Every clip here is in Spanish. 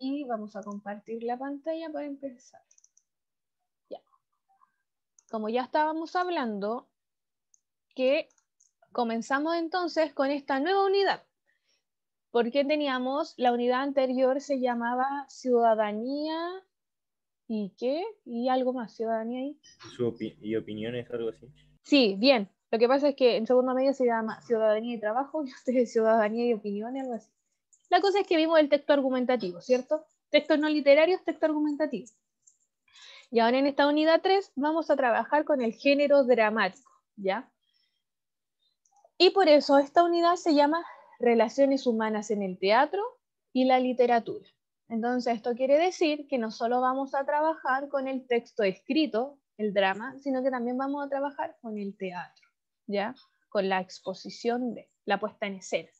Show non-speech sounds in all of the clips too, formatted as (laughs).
y vamos a compartir la pantalla para empezar. Ya. Como ya estábamos hablando, que comenzamos entonces con esta nueva unidad. Porque teníamos, la unidad anterior se llamaba Ciudadanía y qué, y algo más, Ciudadanía y... y opiniones, algo así. Sí, bien. Lo que pasa es que en segunda medio se llama Ciudadanía y Trabajo, y (laughs) ustedes Ciudadanía y Opiniones, algo así. La cosa es que vimos el texto argumentativo, ¿cierto? Textos no literarios, texto argumentativo. Y ahora en esta unidad 3 vamos a trabajar con el género dramático, ¿ya? Y por eso esta unidad se llama Relaciones humanas en el teatro y la literatura. Entonces esto quiere decir que no solo vamos a trabajar con el texto escrito, el drama, sino que también vamos a trabajar con el teatro, ¿ya? Con la exposición de la puesta en escena,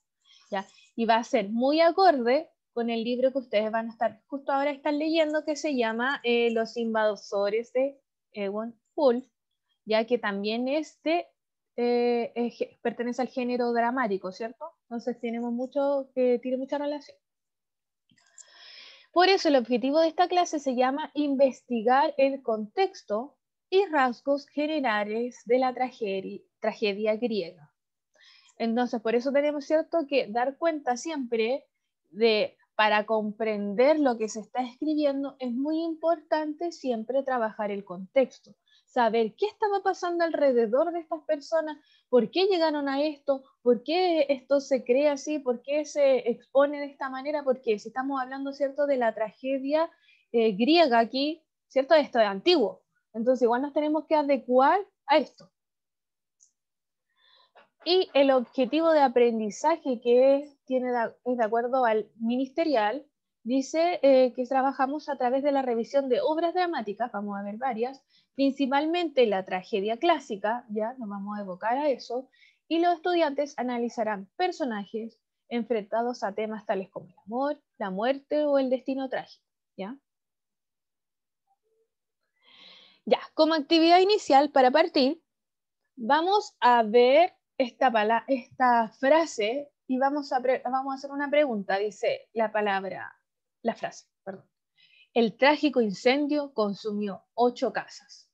¿ya? y va a ser muy acorde con el libro que ustedes van a estar justo ahora están leyendo que se llama eh, Los invasores de Ewan Wolf, ya que también este pertenece al género dramático, ¿cierto? Entonces tenemos mucho que tiene mucha relación. Por eso el objetivo de esta clase se llama investigar el contexto y rasgos generales de la tragedia griega. Entonces, por eso tenemos cierto que dar cuenta siempre de, para comprender lo que se está escribiendo, es muy importante siempre trabajar el contexto, saber qué estaba pasando alrededor de estas personas, por qué llegaron a esto, por qué esto se cree así, por qué se expone de esta manera, porque si estamos hablando, ¿cierto?, de la tragedia eh, griega aquí, ¿cierto? Esto es antiguo. Entonces, igual nos tenemos que adecuar a esto. Y el objetivo de aprendizaje que es, tiene de, es de acuerdo al ministerial, dice eh, que trabajamos a través de la revisión de obras dramáticas, vamos a ver varias, principalmente la tragedia clásica, ya nos vamos a evocar a eso, y los estudiantes analizarán personajes enfrentados a temas tales como el amor, la muerte o el destino trágico, ¿ya? Ya, como actividad inicial, para partir, vamos a ver esta, frase y vamos a, vamos a hacer una pregunta. Dice la palabra, la frase, perdón. El trágico incendio consumió ocho casas.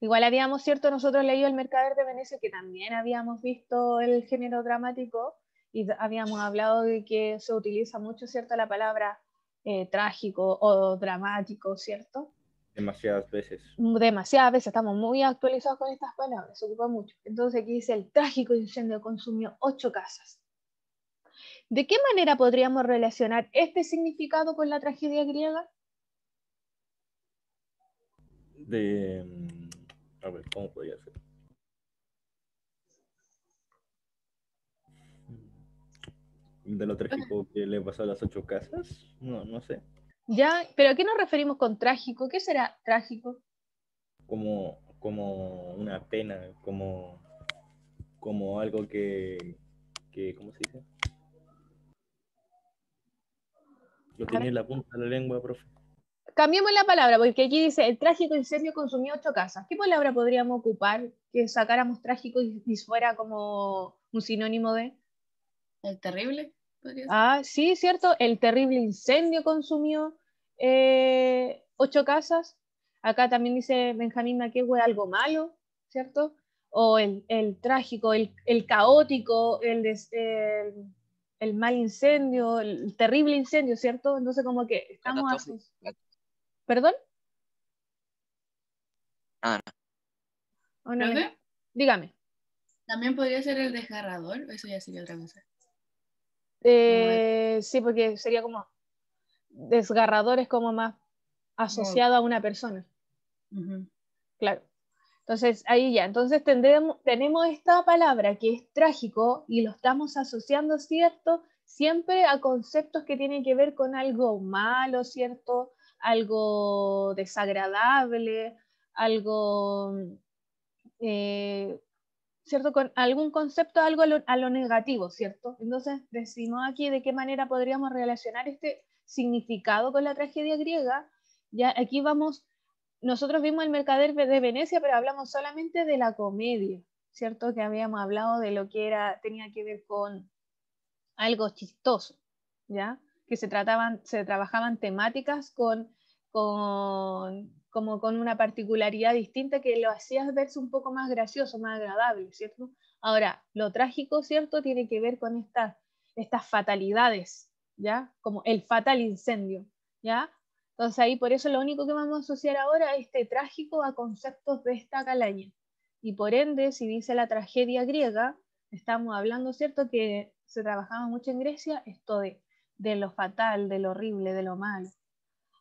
Igual habíamos, cierto, nosotros leído El Mercader de Venecia, que también habíamos visto el género dramático y habíamos hablado de que se utiliza mucho, cierto, la palabra eh, trágico o dramático, ¿cierto? Demasiadas veces. Demasiadas veces, estamos muy actualizados con estas palabras, se ocupa mucho. Entonces aquí dice, el trágico incendio consumió ocho casas. ¿De qué manera podríamos relacionar este significado con la tragedia griega? De... Mm, a ver, ¿cómo podría ser? De lo trágico que le pasó a las ocho casas, no, no sé. Ya, pero ¿a qué nos referimos con trágico? ¿Qué será trágico? Como, como una pena, como, como algo que, ¿cómo se dice? Lo tenía la punta de la lengua, profe. Cambiemos la palabra, porque aquí dice, el trágico incendio consumió ocho casas. ¿Qué palabra podríamos ocupar que sacáramos trágico y, y fuera como un sinónimo de... El terrible. Ah, sí, cierto. El terrible incendio consumió eh, ocho casas. Acá también dice Benjamín fue algo malo, ¿cierto? O el, el trágico, el, caótico, el, el mal incendio, el terrible incendio, ¿cierto? Entonces como que estamos... así. ¿Perdón? Ah, no. Dígame. También podría ser el desgarrador, eso ya sería otra cosa. Eh, sí, porque sería como desgarrador, es como más asociado a una persona. Claro. Entonces, ahí ya. Entonces tenemos esta palabra que es trágico y lo estamos asociando, ¿cierto? Siempre a conceptos que tienen que ver con algo malo, ¿cierto? Algo desagradable, algo eh, ¿cierto? Con algún concepto, algo a lo, negativo, ¿cierto? Entonces decimos aquí de qué manera podríamos relacionar este significado con la tragedia griega. Ya aquí vamos, nosotros vimos el mercader de Venecia, pero hablamos solamente de la comedia, ¿cierto? Que habíamos hablado de lo que era, tenía que ver con algo chistoso, ¿ya? Que se trataban, se trabajaban temáticas con, con como con una particularidad distinta que lo hacías verse un poco más gracioso, más agradable, ¿cierto? Ahora, lo trágico, ¿cierto? Tiene que ver con esta, estas fatalidades, ¿ya? Como el fatal incendio, ¿ya? Entonces ahí por eso lo único que vamos a asociar ahora es este trágico a conceptos de esta calaña. Y por ende, si dice la tragedia griega, estamos hablando, ¿cierto? Que se trabajaba mucho en Grecia esto de, de lo fatal, de lo horrible, de lo malo.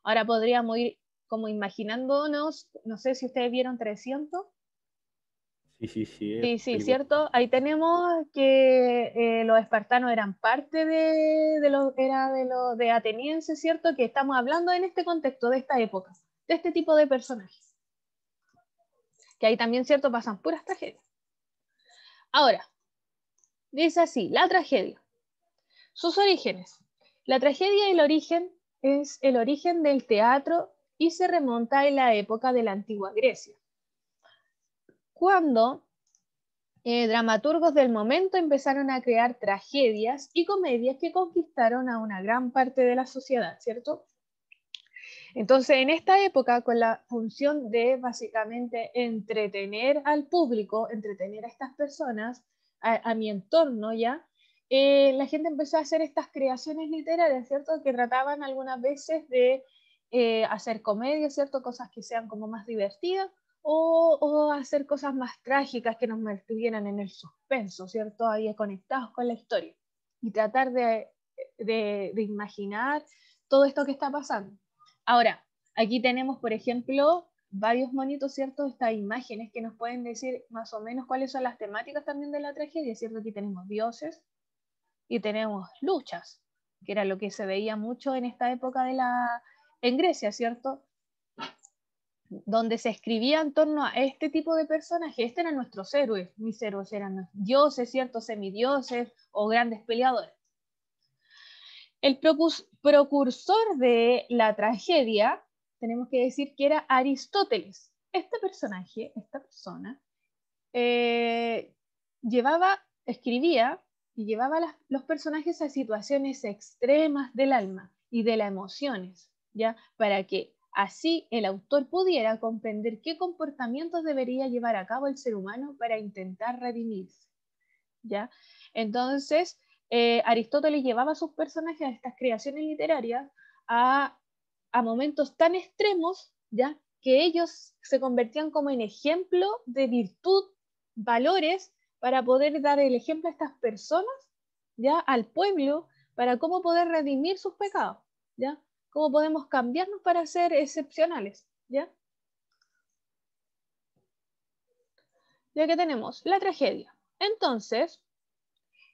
Ahora podríamos ir como imaginándonos, no sé si ustedes vieron 300. Sí, sí, sí. Sí, sí, cierto. Ahí tenemos que eh, los espartanos eran parte de, de los, era de los de atenienses, ¿cierto? Que estamos hablando en este contexto, de esta época, de este tipo de personajes. Que ahí también, ¿cierto? Pasan puras tragedias. Ahora, dice así, la tragedia. Sus orígenes. La tragedia, y el origen, es el origen del teatro y se remonta a la época de la antigua Grecia, cuando eh, dramaturgos del momento empezaron a crear tragedias y comedias que conquistaron a una gran parte de la sociedad, ¿cierto? Entonces, en esta época, con la función de básicamente entretener al público, entretener a estas personas, a, mi entorno ya, eh, la gente empezó a hacer estas creaciones literarias, ¿cierto? Que trataban algunas veces de eh, hacer comedia, ¿cierto? Cosas que sean como más divertidas o, hacer cosas más trágicas que nos mantuvieran en el suspenso, ¿cierto? Ahí conectados con la historia y tratar de, de imaginar todo esto que está pasando. Ahora, aquí tenemos, por ejemplo, varios monitos, ¿cierto? Estas imágenes que nos pueden decir más o menos cuáles son las temáticas también de la tragedia, ¿cierto? Aquí tenemos dioses y tenemos luchas, que era lo que se veía mucho en esta época de la, en Grecia, ¿cierto? Donde se escribía en torno a este tipo de personajes, Estos eran nuestros héroes, mis héroes eran dioses, ¿cierto? Semidioses o grandes peleadores. El procursor de la tragedia, tenemos que decir que era Aristóteles. Este personaje, esta persona, eh, llevaba, escribía y llevaba los personajes a situaciones extremas del alma y de las emociones. ¿ya? Para que así el autor pudiera comprender qué comportamientos debería llevar a cabo el ser humano para intentar redimirse, ¿ya? Entonces, eh, Aristóteles llevaba a sus personajes a estas creaciones literarias a, a momentos tan extremos, ¿ya? Que ellos se convertían como en ejemplo de virtud, valores, para poder dar el ejemplo a estas personas, ¿ya? Al pueblo, para cómo poder redimir sus pecados, ¿ya? cómo podemos cambiarnos para ser excepcionales, ¿ya? Ya que tenemos la tragedia. Entonces,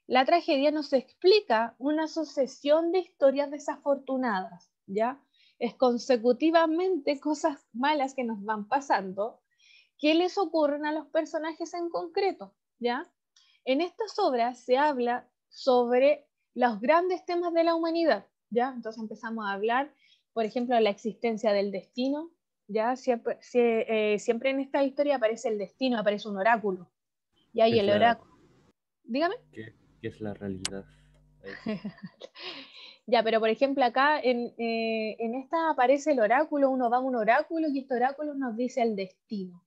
la tragedia nos explica una sucesión de historias desafortunadas, ¿ya? Es consecutivamente cosas malas que nos van pasando, que les ocurren a los personajes en concreto, ¿ya? En estas obras se habla sobre los grandes temas de la humanidad, entonces empezamos a hablar, por ejemplo, de la existencia del destino, ¿ya? Siempre, eh, siempre en esta historia aparece el destino, aparece un oráculo, Y ahí el oráculo. Dígame. ¿Qué, es la realidad? (laughs) ya, pero por ejemplo acá eh, en, esta aparece el oráculo, uno va a un oráculo y este oráculo nos dice el destino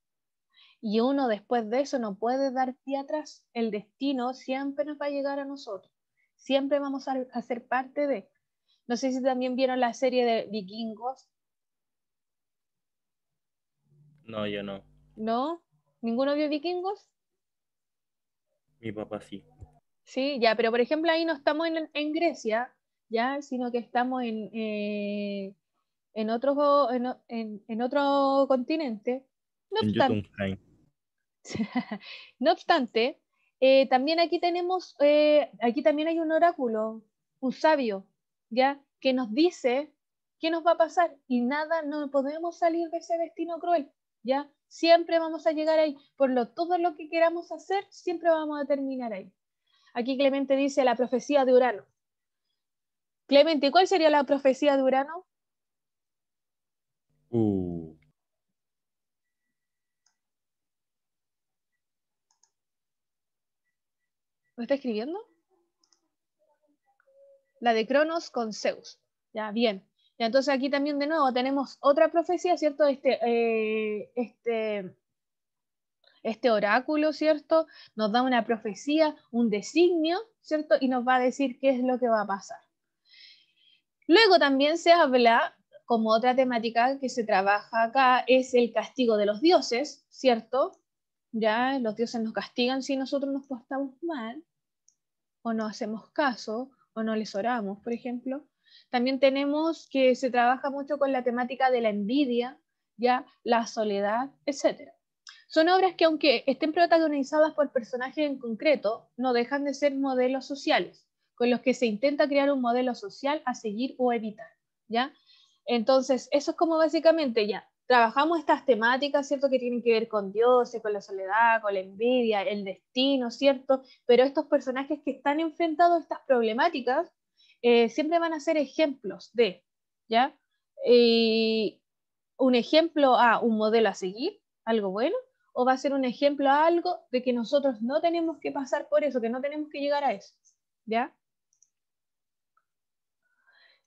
y uno después de eso no puede dar pie atrás. El destino siempre nos va a llegar a nosotros, siempre vamos a, a, ser parte de. No sé si también vieron la serie de vikingos. No, yo no. ¿No? ¿Ninguno vio vikingos? Mi papá sí. Sí, ya, pero por ejemplo ahí no estamos en, Grecia, ya, sino que estamos en, eh, en, otro, en, en, otro continente. No obstante, (laughs) no obstante eh, también aquí tenemos, eh, aquí también hay un oráculo, un sabio, ¿ya? Que nos dice qué nos va a pasar y nada, no podemos salir de ese destino cruel, ¿ya? Siempre vamos a llegar ahí, por lo todo lo que queramos hacer, siempre vamos a terminar ahí. Aquí Clemente dice la profecía de Urano. Clemente, ¿cuál sería la profecía de Urano? Uh. ¿Lo está escribiendo? la de Cronos con Zeus. Ya, bien. Y entonces aquí también de nuevo tenemos otra profecía, ¿cierto? Este, eh, este, este oráculo, ¿cierto? Nos da una profecía, un designio, ¿cierto? Y nos va a decir qué es lo que va a pasar. Luego también se habla, como otra temática que se trabaja acá, es el castigo de los dioses, ¿cierto? Ya los dioses nos castigan si nosotros nos portamos mal o no hacemos caso no les oramos, por ejemplo. También tenemos que se trabaja mucho con la temática de la envidia, ya la soledad, etc. Son obras que aunque estén protagonizadas por personajes en concreto, no dejan de ser modelos sociales, con los que se intenta crear un modelo social a seguir o evitar, ¿ya? Entonces, eso es como básicamente ya, trabajamos estas temáticas, ¿cierto? Que tienen que ver con Dios, con la soledad, con la envidia, el destino, ¿cierto? Pero estos personajes que están enfrentados a estas problemáticas eh, siempre van a ser ejemplos de, ¿ya? un ejemplo a un modelo a seguir, algo bueno, o va a ser un ejemplo a algo de que nosotros no tenemos que pasar por eso, que no tenemos que llegar a eso, ¿ya?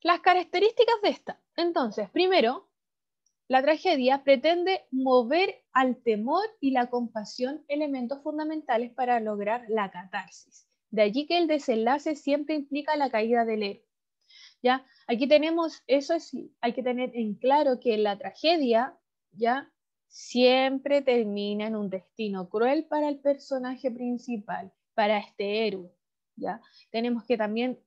Las características de esta. Entonces, primero, la tragedia pretende mover al temor y la compasión elementos fundamentales para lograr la catarsis. De allí que el desenlace siempre implica la caída del héroe. ¿Ya? Aquí tenemos, eso es, hay que tener en claro que la tragedia, ¿ya? Siempre termina en un destino cruel para el personaje principal, para este héroe, ¿ya? Tenemos que también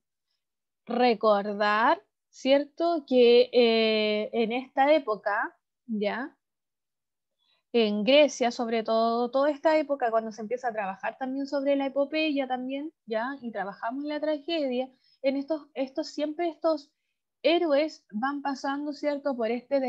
recordar ¿cierto? Que eh, en esta época, ¿ya? En Grecia, sobre todo, toda esta época, cuando se empieza a trabajar también sobre la epopeya también, ¿ya? Y trabajamos la tragedia, en estos, estos siempre estos héroes van pasando, ¿cierto? Por este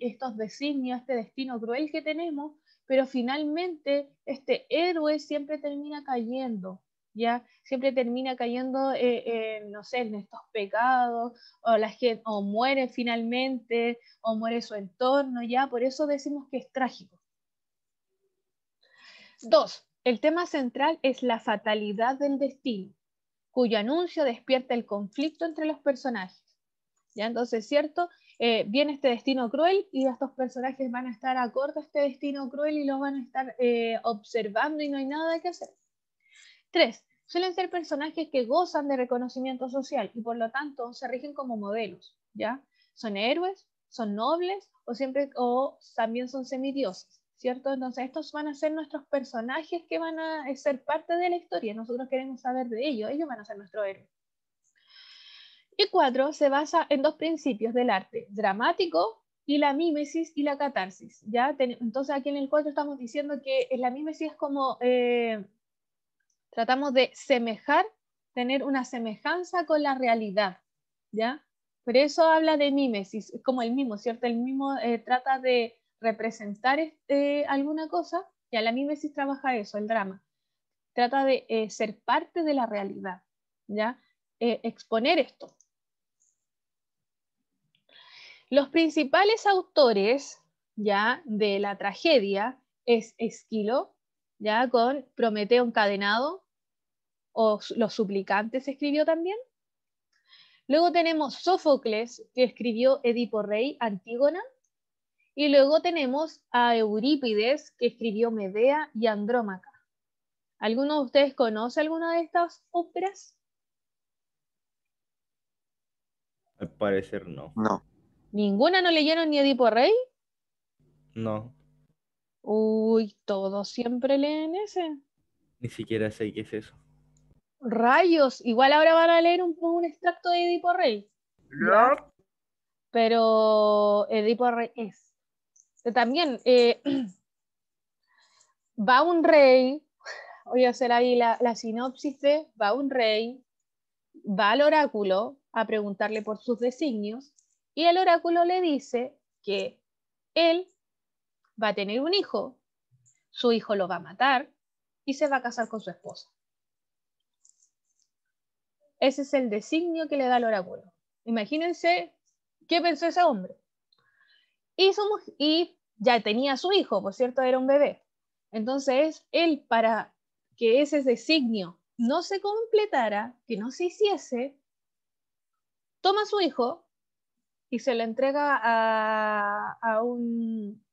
estos designios, este destino cruel que tenemos, pero finalmente este héroe siempre termina cayendo, ¿ya? Siempre termina cayendo, eh, no sé, en estos pecados, o, la gente, o muere finalmente, o muere su entorno, ¿ya? Por eso decimos que es trágico. Dos, el tema central es la fatalidad del destino, cuyo anuncio despierta el conflicto entre los personajes. ¿Ya? Entonces, ¿cierto? Eh, viene este destino cruel y estos personajes van a estar acorde a este destino cruel y lo van a estar eh, observando y no hay nada que hacer. Tres, suelen ser personajes que gozan de reconocimiento social y por lo tanto se rigen como modelos, ¿ya? Son héroes, son nobles o siempre o también son semidioses, ¿cierto? Entonces estos van a ser nuestros personajes que van a ser parte de la historia, nosotros queremos saber de ellos, ellos van a ser nuestro héroe. Y cuatro, se basa en dos principios del arte, dramático y la mímesis y la catarsis, ¿ya? Entonces aquí en el cuatro estamos diciendo que la mímesis es como... Eh, Tratamos de semejar, tener una semejanza con la realidad, ¿ya? Por eso habla de mímesis, es como el mismo, ¿cierto? El mismo eh, trata de representar este, alguna cosa, y a la mimesis trabaja eso, el drama. Trata de eh, ser parte de la realidad, ¿ya? Eh, exponer esto. Los principales autores ya de la tragedia es Esquilo, ya con Prometeo encadenado, o Los suplicantes escribió también. Luego tenemos Sófocles, que escribió Edipo Rey, Antígona. Y luego tenemos a Eurípides, que escribió Medea y Andrómaca. ¿Alguno de ustedes conoce alguna de estas óperas? Al parecer no. No. ¿Ninguna no leyeron ni Edipo Rey? No. Uy, todos siempre leen ese. Ni siquiera sé qué es eso. Rayos, igual ahora van a leer un, extracto de Edipo Rey. Pero Edipo Rey es. Eh, también eh, (clears throat) va un rey, voy a hacer ahí la, la sinopsis de, va un rey, va al oráculo a preguntarle por sus designios y el oráculo le dice que él va a tener un hijo, su hijo lo va a matar y se va a casar con su esposa. Ese es el designio que le da el oráculo. Imagínense qué pensó ese hombre. Y, y ya tenía su hijo, por cierto, era un bebé. Entonces, él, para que ese designio no se completara, que no se hiciese, toma a su hijo y se lo entrega a, un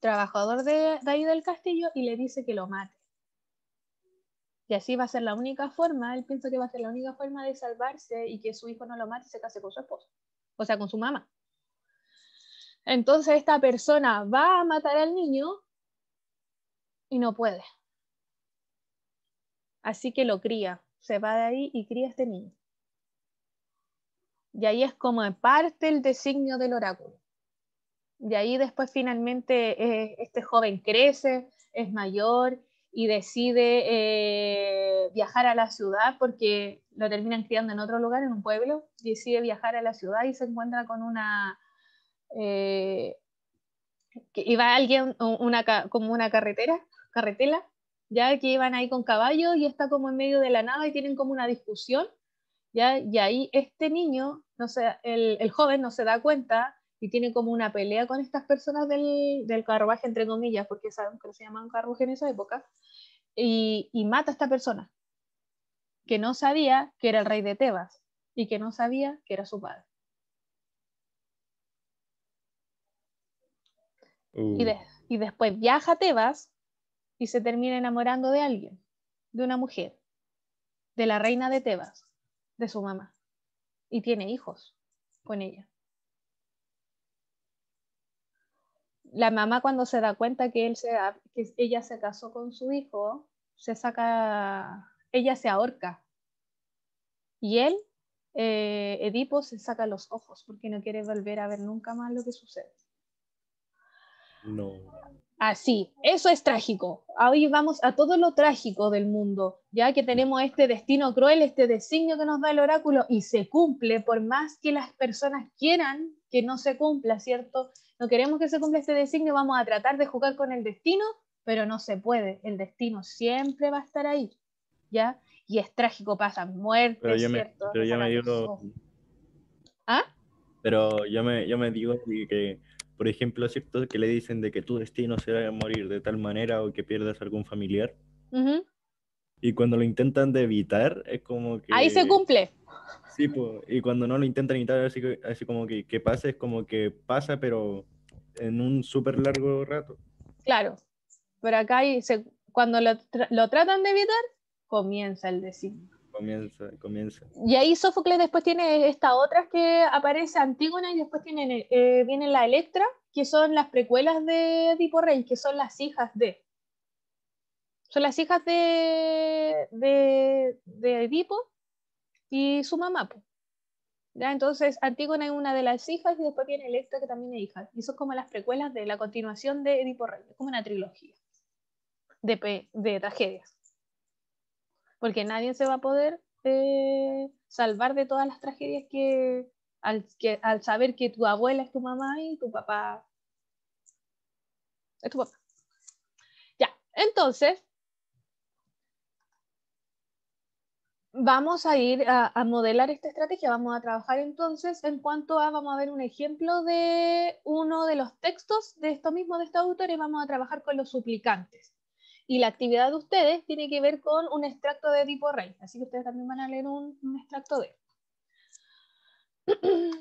trabajador de ahí del castillo y le dice que lo mate. Y así va a ser la única forma, él piensa que va a ser la única forma de salvarse y que su hijo no lo mate y se case con su esposo, o sea, con su mamá. Entonces esta persona va a matar al niño y no puede. Así que lo cría, se va de ahí y cría a este niño. Y ahí es como parte el designio del oráculo. Y ahí después finalmente eh, este joven crece, es mayor, y decide eh, viajar a la ciudad porque lo terminan criando en otro lugar, en un pueblo, decide viajar a la ciudad y se encuentra con una... y eh, que iba alguien, una, como una carretera, carretela, ya que iban ahí con caballos y está como en medio de la nada y tienen como una discusión, ya, y ahí este niño, no sé, el, el joven no se da cuenta y tiene como una pelea con estas personas del, carruaje, entre comillas, porque saben que se llamaban carruaje en esa época, y, mata a esta persona, que no sabía que era el rey de Tebas y que no sabía que era su padre. Y, uh. y, después viaja a Tebas y se termina enamorando de alguien, de una mujer, de la reina de Tebas, de su mamá. Y tiene hijos con ella. la mamá cuando se da cuenta que, él se, que ella se casó con su hijo, se saca, ella se ahorca. Y él, eh, Edipo, se saca los ojos porque no quiere volver a ver nunca más lo que sucede. No. Así, eso es trágico. Hoy vamos a todo lo trágico del mundo, ya que tenemos este destino cruel, este designio que nos da el oráculo y se cumple por más que las personas quieran que no se cumpla, ¿cierto? no queremos que se cumpla este designio, vamos a tratar de jugar con el destino, pero no se puede, el destino siempre va a estar ahí, ¿ya? Y es trágico, pasa muertes, pero yo ¿cierto? Me, pero yo me digo... ¿Ah? Pero yo me, yo me digo que, por ejemplo, ¿cierto? Que le dicen de que tu destino será morir de tal manera o que pierdas algún familiar. Y cuando lo intentan de evitar, es como que... Ahí se cumple. Sí, pues, y cuando no lo intentan evitar, así, así como que, que pasa, es como que pasa, pero en un súper largo rato. Claro, pero acá cuando lo, tratan de evitar, comienza el designio. Comienza, comienza. Y ahí Sófocles después tiene esta otra que aparece Antígona y después eh, viene la Electra, que son las precuelas de Edipo Rey, que son las hijas de. Son las hijas de, de, Edipo y su mamá. Pues. Entonces, Antígona es una de las hijas y después viene Electra, que también es hija. Y son como las precuelas de la continuación de Edipo Rey, es como una trilogía de, de tragedias. Porque nadie se va a poder eh, salvar de todas las tragedias que al, que al saber que tu abuela es tu mamá y tu papá es tu papá. Ya, entonces, vamos a ir a, modelar esta estrategia, vamos a trabajar entonces en cuanto a, vamos a ver un ejemplo de uno de los textos de esto mismo, de estos autores, vamos a trabajar con los suplicantes. Y la actividad de ustedes tiene que ver con un extracto de tipo rey, así que ustedes también van a leer un, extracto de (clears throat)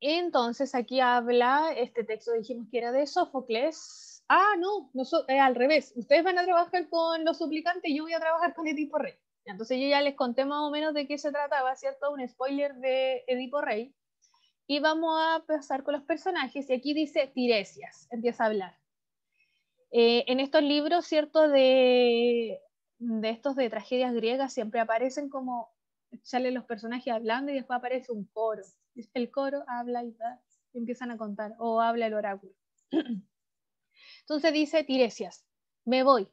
Entonces aquí habla, este texto dijimos que era de Sófocles. Ah, no, eh, al revés. Ustedes van a trabajar con los suplicantes y yo voy a trabajar con el tipo rey. Entonces yo ya les conté más o menos de qué se trataba, ¿cierto? Un spoiler de Edipo Rey. Y vamos a pasar con los personajes. Y aquí dice Tiresias, empieza a hablar. Eh, en estos libros, ¿cierto? De, estos de tragedias griegas siempre aparecen como salen los personajes hablando y después aparece un coro. El coro habla y, y empiezan a contar, o habla el oráculo. (clears throat) Entonces dice Tiresias, me voy,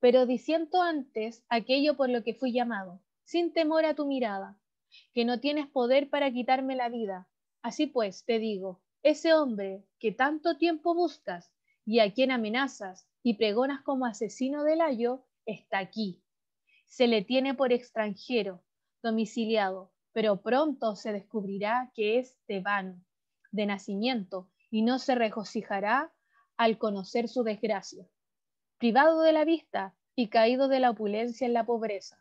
pero diciendo antes aquello por lo que fui llamado, sin temor a tu mirada, que no tienes poder para quitarme la vida. Así pues, te digo, ese hombre que tanto tiempo buscas y a quien amenazas y pregonas como asesino del ayo, está aquí. Se le tiene por extranjero, domiciliado, pero pronto se descubrirá que es tebano, de nacimiento, y no se regocijará al conocer su desgracia privado de la vista y caído de la opulencia en la pobreza,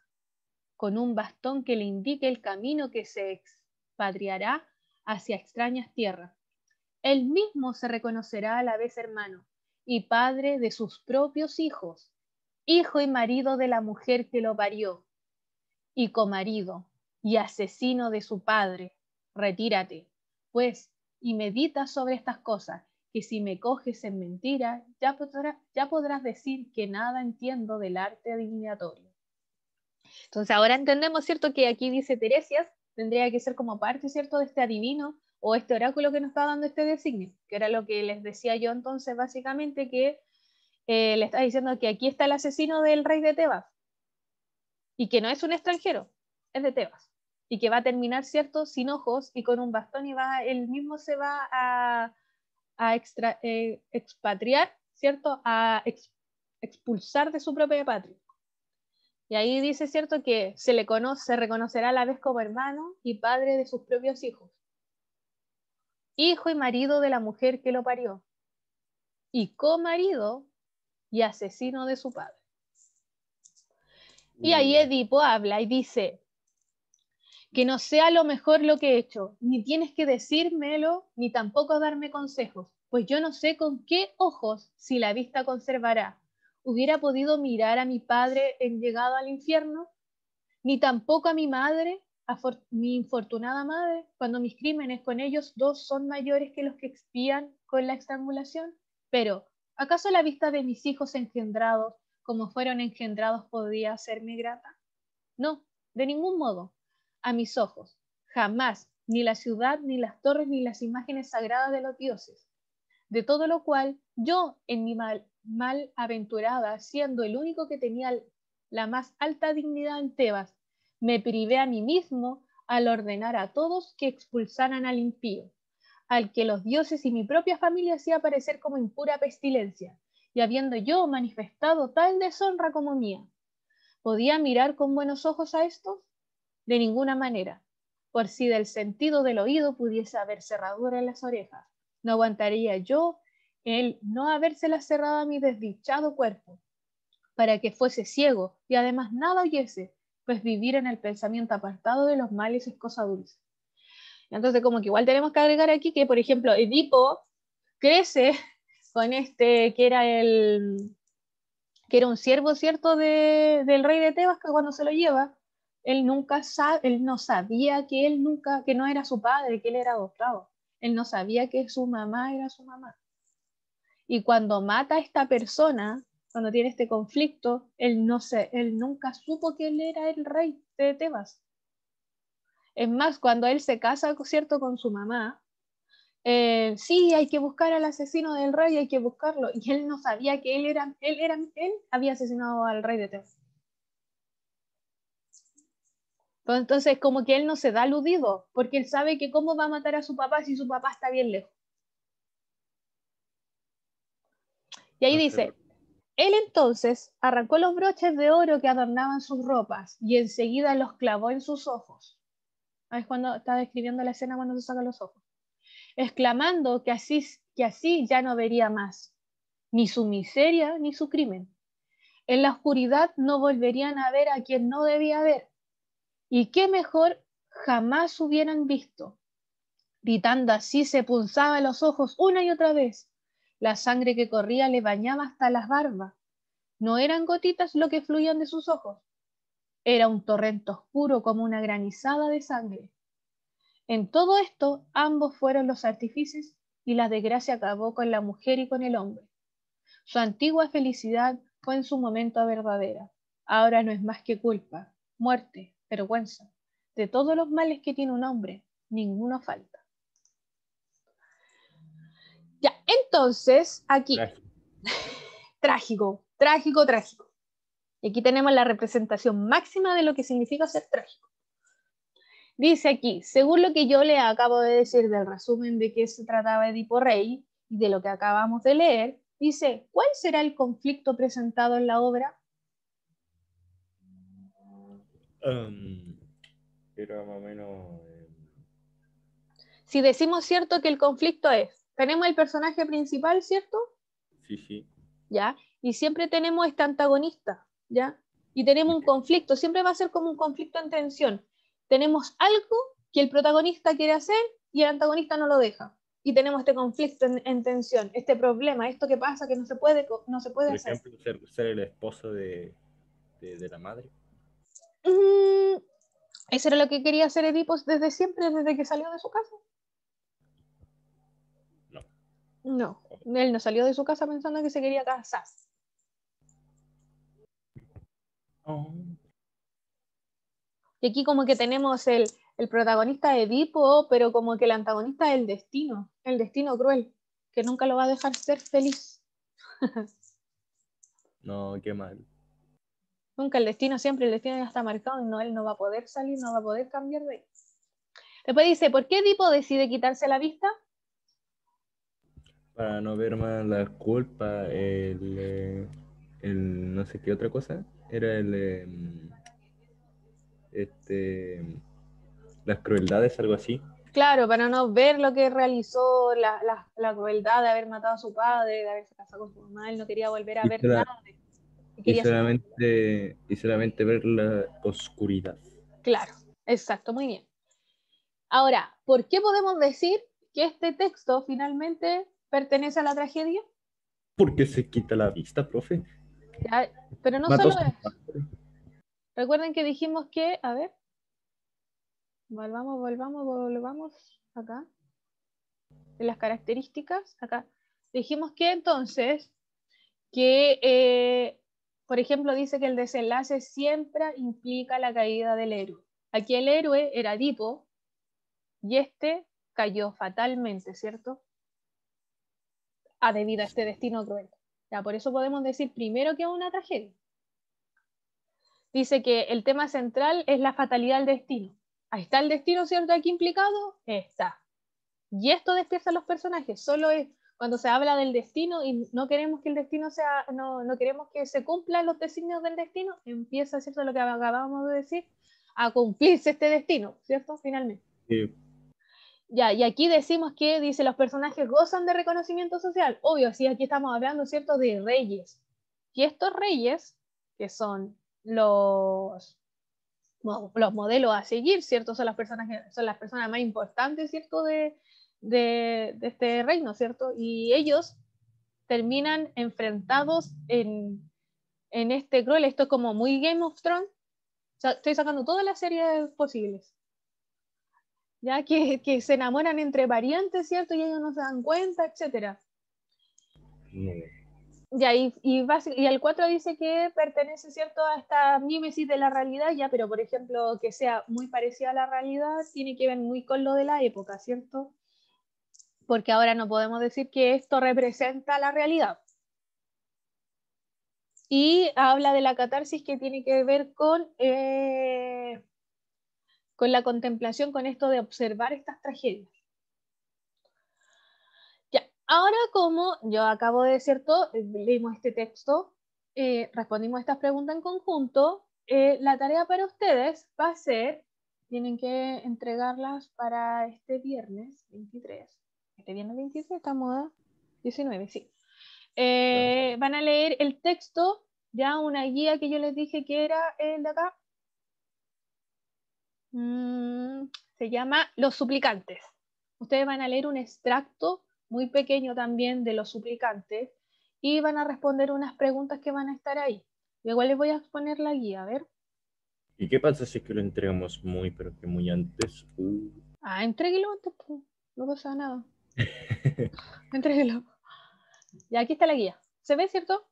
con un bastón que le indique el camino que se expatriará hacia extrañas tierras. Él mismo se reconocerá a la vez hermano y padre de sus propios hijos, hijo y marido de la mujer que lo parió, y comarido y asesino de su padre. Retírate, pues, y medita sobre estas cosas que si me coges en mentira, ya, podrás decir que nada entiendo del arte adivinatorio. Entonces ahora entendemos, ¿cierto?, que aquí dice Teresias, tendría que ser como parte, ¿cierto?, de este adivino o este oráculo que nos está dando este designio, que era lo que les decía yo entonces, básicamente, que eh, le está diciendo que aquí está el asesino del rey de Tebas, y que no es un extranjero, es de Tebas, y que va a terminar, ¿cierto?, sin ojos y con un bastón y va, él mismo se va a a eh, expatriar, ¿cierto? A expulsar de su propia patria. Y ahí dice, ¿cierto? Que se le conoce, se reconocerá a la vez como hermano y padre de sus propios hijos. Hijo y marido de la mujer que lo parió. Y comarido y asesino de su padre. Y ahí Edipo habla y dice, que no sea lo mejor lo que he hecho, ni tienes que decírmelo, ni tampoco darme consejos, pues yo no sé con qué ojos, si la vista conservará, hubiera podido mirar a mi padre en llegado al infierno, ni tampoco a mi madre, a mi infortunada madre, cuando mis crímenes con ellos dos son mayores que los que expían con la estrangulación. Pero, ¿acaso la vista de mis hijos engendrados, como fueron engendrados, podía hacerme grata? No, de ningún modo a mis ojos. Jamás, ni la ciudad, ni las torres, ni las imágenes sagradas de los dioses. De todo lo cual yo, en mi mal, malaventurada, siendo el único que tenía la más alta dignidad en Tebas, me privé a mí mismo al ordenar a todos que expulsaran al impío, al que los dioses y mi propia familia hacía parecer como impura pestilencia, y habiendo yo manifestado tal deshonra como mía. ¿Podía mirar con buenos ojos a estos? de ninguna manera. Por si del sentido del oído pudiese haber cerradura en las orejas, no aguantaría yo el no habérselas cerrado a mi desdichado cuerpo, para que fuese ciego y además nada oyese, pues vivir en el pensamiento apartado de los males es cosa dulce. Entonces, como que igual tenemos que agregar aquí que, por ejemplo, Edipo crece (laughs) con este que era el que era un siervo, ¿cierto?, del rey de Tebas, que cuando se lo lleva, él nunca él no sabía que él nunca, que no era su padre, que él era adoptado. Él no sabía que su mamá era su mamá. Y cuando mata a esta persona, cuando tiene este conflicto, él no sé, él nunca supo que él era el rey de Tebas. Es más, cuando él se casa, con su mamá, eh, sí, hay que buscar al asesino del rey, hay que buscarlo. Y él no sabía que él era, él era, él había asesinado al rey de Tebas. Entonces, como que él no se da aludido, porque él sabe que cómo va a matar a su papá si su papá está bien lejos. Y ahí dice, él entonces arrancó los broches de oro que adornaban sus ropas y enseguida los clavó en sus ojos. es cuando está describiendo la escena cuando se saca los ojos. Exclamando que así, que así ya no vería más, ni su miseria ni su crimen. En la oscuridad no volverían a ver a quien no debía ver y qué mejor jamás hubieran visto. Gritando así se punzaba los ojos una y otra vez. La sangre que corría le bañaba hasta las barbas. No eran gotitas lo que fluían de sus ojos. Era un torrente oscuro como una granizada de sangre. En todo esto ambos fueron los artífices y la desgracia acabó con la mujer y con el hombre. Su antigua felicidad fue en su momento verdadera. Ahora no es más que culpa, muerte, vergüenza. De todos los males que tiene un hombre, ninguno falta. Ya, entonces, aquí. (laughs) Trágico. trágico, trágico, Y aquí tenemos la representación máxima de lo que significa ser trágico. Dice aquí, según lo que yo le acabo de decir del resumen de qué se trataba Edipo Rey y de lo que acabamos de leer, dice, ¿cuál será el conflicto presentado en la obra? Pero em, más o menos... Em, si decimos cierto que el conflicto es, tenemos el personaje principal, ¿cierto? Sí, sí. ¿Ya? Y siempre tenemos este antagonista, ¿ya? Y tenemos un conflicto, siempre va a ser como un conflicto en tensión. Tenemos algo que el protagonista quiere hacer y el antagonista no lo deja. Y tenemos este conflicto en, tensión, este problema, esto que pasa que no se puede, no se puede Por ejemplo, Ser, el esposo de la madre. Mm, eso era lo que quería hacer Edipo desde siempre, desde que salió de su casa. No. No, él no salió de su casa pensando que se quería casar. Oh. Y aquí como que tenemos el, protagonista Edipo, pero como que el antagonista el destino, el destino cruel, que nunca lo va a dejar ser feliz. (laughs) no, qué mal. Nunca el destino, siempre el destino ya está marcado y no, él no va a poder salir, no va a poder cambiar de Después dice, ¿por qué tipo decide quitarse la vista? Para no ver más la culpa, el, eh, no sé qué otra cosa, era el, eh, este, las crueldades, algo así. Claro, para no ver lo que realizó, la, la, crueldad de haber matado a su padre, de haberse casado con su mamá, él no quería volver a ver nada. Y solamente, ver la oscuridad. Claro, exacto, muy bien. Ahora, ¿por qué podemos decir que este texto finalmente pertenece a la tragedia? Porque se quita la vista, profe. pero no solo eso. Recuerden que dijimos que, a ver, volvamos, volvamos, volvamos acá. de las características, acá. Dijimos que entonces, que eh, por ejemplo, dice que el desenlace siempre implica la caída del héroe. Aquí el héroe era dipo, y este cayó fatalmente, ¿cierto? A debido a este destino cruel. por eso podemos decir primero que es una tragedia. Dice que el tema central es la fatalidad del destino. Ahí está el destino, ¿cierto? Aquí implicado, está. Y esto despierta a los personajes. Solo es cuando se habla del destino y no queremos que el destino sea, no, no queremos que se cumplan los designios del destino, empieza, ¿cierto? Lo que acabamos de decir, a cumplirse este destino, ¿cierto? Finalmente. Sí. Ya, y aquí decimos que, dice, los personajes gozan de reconocimiento social. Obvio, sí, aquí estamos hablando, ¿cierto?, de reyes. Y estos reyes, que son los, los modelos a seguir, ¿cierto? Son las, personas son las personas más importantes, ¿cierto? De, de, este reino, ¿cierto? Y ellos terminan enfrentados en, este cruel. Esto es como muy Game of Thrones. estoy sacando todas las series posibles. Ya que, se enamoran entre variantes, ¿cierto? Y ellos no se dan cuenta, etc. Ya, y, y, y, el 4 dice que pertenece, ¿cierto?, a esta mímesis de la realidad, ya, pero por ejemplo, que sea muy parecida a la realidad, tiene que ver muy con lo de la época, ¿cierto? porque ahora no podemos decir que esto representa la realidad. Y habla de la catarsis que tiene que ver con, eh, con la contemplación, con esto de observar estas tragedias. Ya, ahora como yo acabo de decir todo, eh, leímos este texto, eh, respondimos estas preguntas en conjunto, la tarea para ustedes va a ser, tienen que entregarlas para este viernes 23, este viernes 27, estamos a 19, sí. Eh, van a leer el texto, ya una guía que yo les dije que era el de acá. Mm, se llama Los Suplicantes. Ustedes van a leer un extracto muy pequeño también de Los Suplicantes y van a responder unas preguntas que van a estar ahí. Igual les voy a exponer la guía, a ver. ¿Y qué pasa si es que lo entregamos muy, pero que muy antes? Uh. Ah, entreguelo antes, no pasa nada. (laughs) Entréguelo. Y aquí está la guía. ¿Se ve, cierto?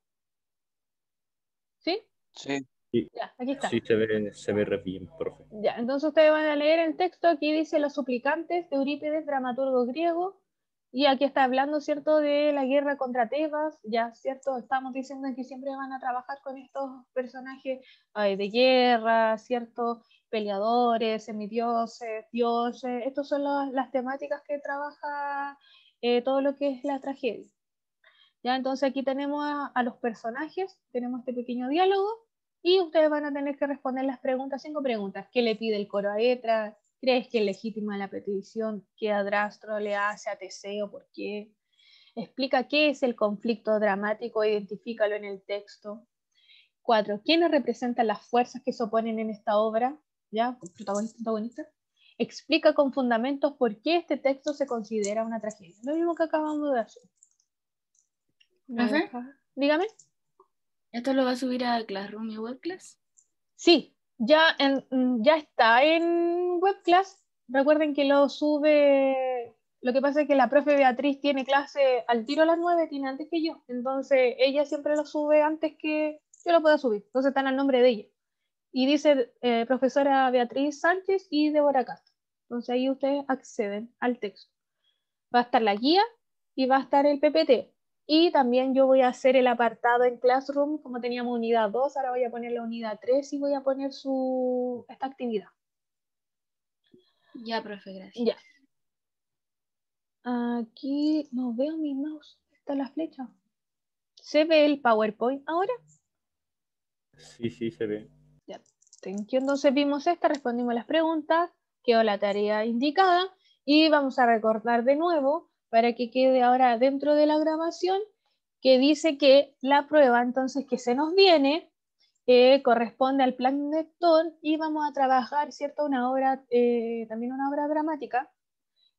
¿Sí? Sí. Ya, aquí está. Sí, se ve, se ve re bien, profe. Ya, entonces ustedes van a leer el texto. Aquí dice Los suplicantes de Eurípides, dramaturgo griego. Y aquí está hablando, ¿cierto?, de la guerra contra Tebas. Ya, ¿cierto? Estamos diciendo que siempre van a trabajar con estos personajes eh, de guerra, ¿cierto? peleadores, semidioses, dioses. Estas son las, temáticas que trabaja eh, todo lo que es la tragedia. ¿Ya? Entonces aquí tenemos a, los personajes, tenemos este pequeño diálogo y ustedes van a tener que responder las preguntas, cinco preguntas. ¿Qué le pide el coro a Etra? ¿Crees que es legítima la petición? ¿Qué adrastro le hace a Teseo? ¿Por qué? Explica qué es el conflicto dramático, identifícalo en el texto. Cuatro, ¿quiénes representan las fuerzas que se oponen en esta obra? ¿ya? Protagonista, explica con fundamentos por qué este texto se considera una tragedia. Lo mismo que acabamos de hacer. Dígame. ¿Esto lo va a subir a Classroom y Webclass? Sí, ya, ya está en Webclass. Recuerden que lo sube. Lo que pasa es que la profe Beatriz tiene clase al tiro a las 9, tiene antes que yo. Entonces ella siempre lo sube antes que yo lo pueda subir. Entonces están al nombre de ella. Y dice eh, profesora Beatriz Sánchez y Débora Castro. Entonces ahí ustedes acceden al texto. Va a estar la guía y va a estar el PPT. Y también yo voy a hacer el apartado en Classroom, como teníamos unidad 2, ahora voy a poner la unidad 3 y voy a poner su, esta actividad. Ya, profe, gracias. Ya. Aquí no veo mi mouse, está la flecha. ¿Se ve el PowerPoint ahora? Sí, sí, se ve. Entonces vimos esta, respondimos las preguntas, quedó la tarea indicada y vamos a recordar de nuevo para que quede ahora dentro de la grabación que dice que la prueba entonces que se nos viene eh, corresponde al plan Tón y vamos a trabajar, ¿cierto? Una obra, eh, también una obra dramática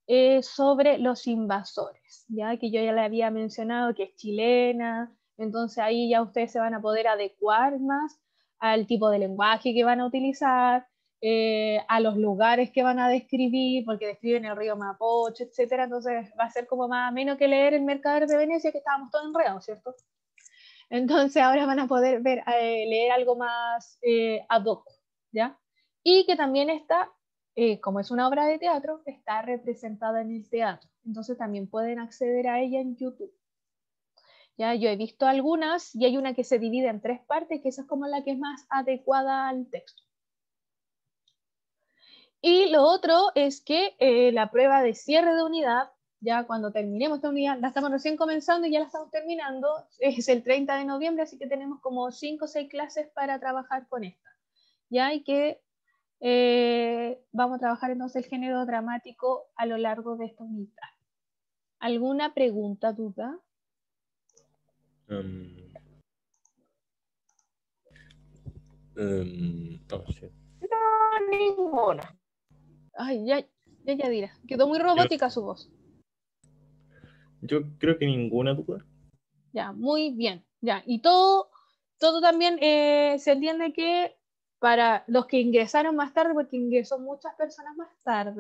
eh, sobre los invasores, ya que yo ya le había mencionado que es chilena, entonces ahí ya ustedes se van a poder adecuar más al tipo de lenguaje que van a utilizar, eh, a los lugares que van a describir, porque describen el río Mapoche, etcétera, entonces va a ser como más menos que leer el Mercader de Venecia, que estábamos todos enredados, ¿cierto? Entonces ahora van a poder ver, eh, leer algo más eh, ad hoc, ¿ya? Y que también está, como es una obra de teatro, está representada en el teatro, entonces también pueden acceder a ella en YouTube. Ya yo he visto algunas y hay una que se divide en tres partes, que esa es como la que es más adecuada al texto. Y lo otro es que eh, la prueba de cierre de unidad, ya cuando terminemos esta unidad, la estamos recién comenzando y ya la estamos terminando, es el 30 de noviembre, así que tenemos como cinco o seis clases para trabajar con esta. Ya hay que eh, vamos a trabajar entonces el género dramático a lo largo de esta unidad. ¿Alguna pregunta, duda? Em, em, no, ninguna. Ay, ya, ya, ya dirá. Quedó muy robótica su voz. Yo creo que ninguna duda. Ya, muy bien. Ya, y todo, todo también eh, se entiende que para los que ingresaron más tarde, porque ingresó muchas personas más tarde,